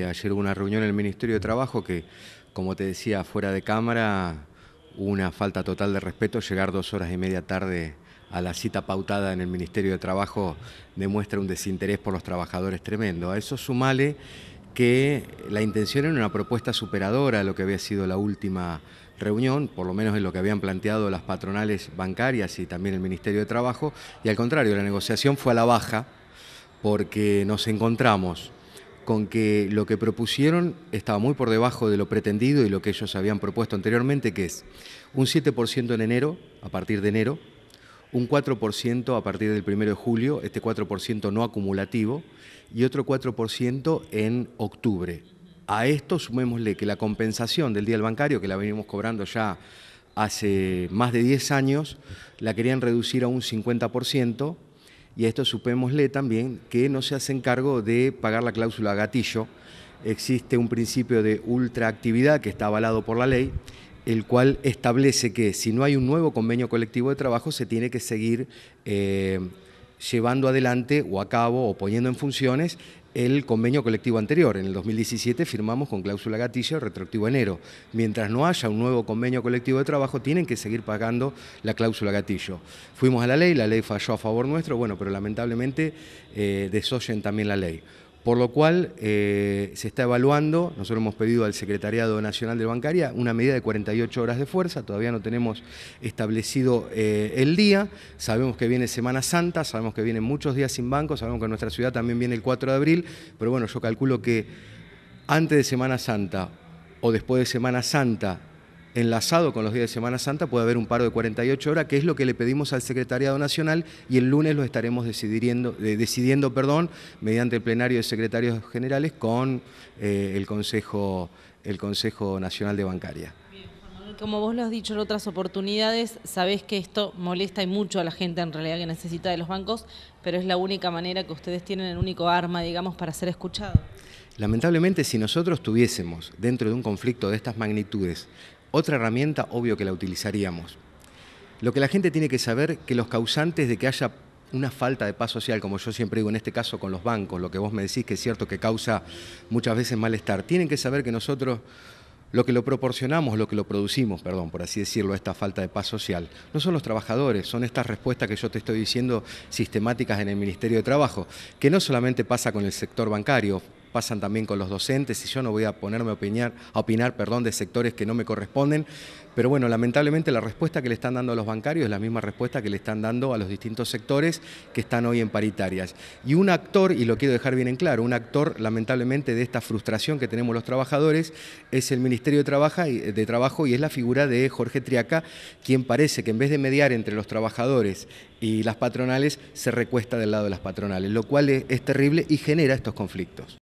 Ayer hubo una reunión en el Ministerio de Trabajo que, como te decía, fuera de cámara, una falta total de respeto, llegar dos horas y media tarde a la cita pautada en el Ministerio de Trabajo demuestra un desinterés por los trabajadores tremendo. A eso sumale que la intención era una propuesta superadora a lo que había sido la última reunión, por lo menos en lo que habían planteado las patronales bancarias y también el Ministerio de Trabajo, y al contrario, la negociación fue a la baja porque nos encontramos con que lo que propusieron estaba muy por debajo de lo pretendido y lo que ellos habían propuesto anteriormente, que es un 7% en enero, a partir de enero, un 4% a partir del 1 de julio, este 4% no acumulativo, y otro 4% en octubre. A esto sumémosle que la compensación del día del bancario, que la venimos cobrando ya hace más de 10 años, la querían reducir a un 50%, y a esto supémosle también que no se hace cargo de pagar la cláusula gatillo. Existe un principio de ultraactividad que está avalado por la ley, el cual establece que si no hay un nuevo convenio colectivo de trabajo, se tiene que seguir eh, llevando adelante o a cabo o poniendo en funciones el convenio colectivo anterior. En el 2017 firmamos con cláusula gatillo retroactivo enero. Mientras no haya un nuevo convenio colectivo de trabajo, tienen que seguir pagando la cláusula gatillo. Fuimos a la ley, la ley falló a favor nuestro, bueno, pero lamentablemente eh, desoyen también la ley. Por lo cual eh, se está evaluando, nosotros hemos pedido al Secretariado Nacional de Bancaria una medida de 48 horas de fuerza, todavía no tenemos establecido eh, el día, sabemos que viene Semana Santa, sabemos que vienen muchos días sin banco, sabemos que en nuestra ciudad también viene el 4 de abril, pero bueno, yo calculo que antes de Semana Santa o después de Semana Santa enlazado con los días de Semana Santa, puede haber un paro de 48 horas, que es lo que le pedimos al Secretariado Nacional y el lunes lo estaremos decidiendo, eh, decidiendo perdón, mediante el plenario de secretarios generales con eh, el, Consejo, el Consejo Nacional de Bancaria. Como vos lo has dicho en otras oportunidades, sabés que esto molesta y mucho a la gente en realidad que necesita de los bancos, pero es la única manera que ustedes tienen, el único arma, digamos, para ser escuchado. Lamentablemente, si nosotros tuviésemos dentro de un conflicto de estas magnitudes otra herramienta, obvio que la utilizaríamos. Lo que la gente tiene que saber, que los causantes de que haya una falta de paz social, como yo siempre digo, en este caso con los bancos, lo que vos me decís que es cierto que causa muchas veces malestar, tienen que saber que nosotros lo que lo proporcionamos, lo que lo producimos, perdón, por así decirlo, esta falta de paz social, no son los trabajadores, son estas respuestas que yo te estoy diciendo sistemáticas en el Ministerio de Trabajo, que no solamente pasa con el sector bancario, pasan también con los docentes y yo no voy a ponerme a opinar, a opinar perdón, de sectores que no me corresponden, pero bueno, lamentablemente la respuesta que le están dando a los bancarios es la misma respuesta que le están dando a los distintos sectores que están hoy en paritarias. Y un actor, y lo quiero dejar bien en claro, un actor lamentablemente de esta frustración que tenemos los trabajadores es el Ministerio de Trabajo y es la figura de Jorge Triaca, quien parece que en vez de mediar entre los trabajadores y las patronales, se recuesta del lado de las patronales, lo cual es terrible y genera estos conflictos.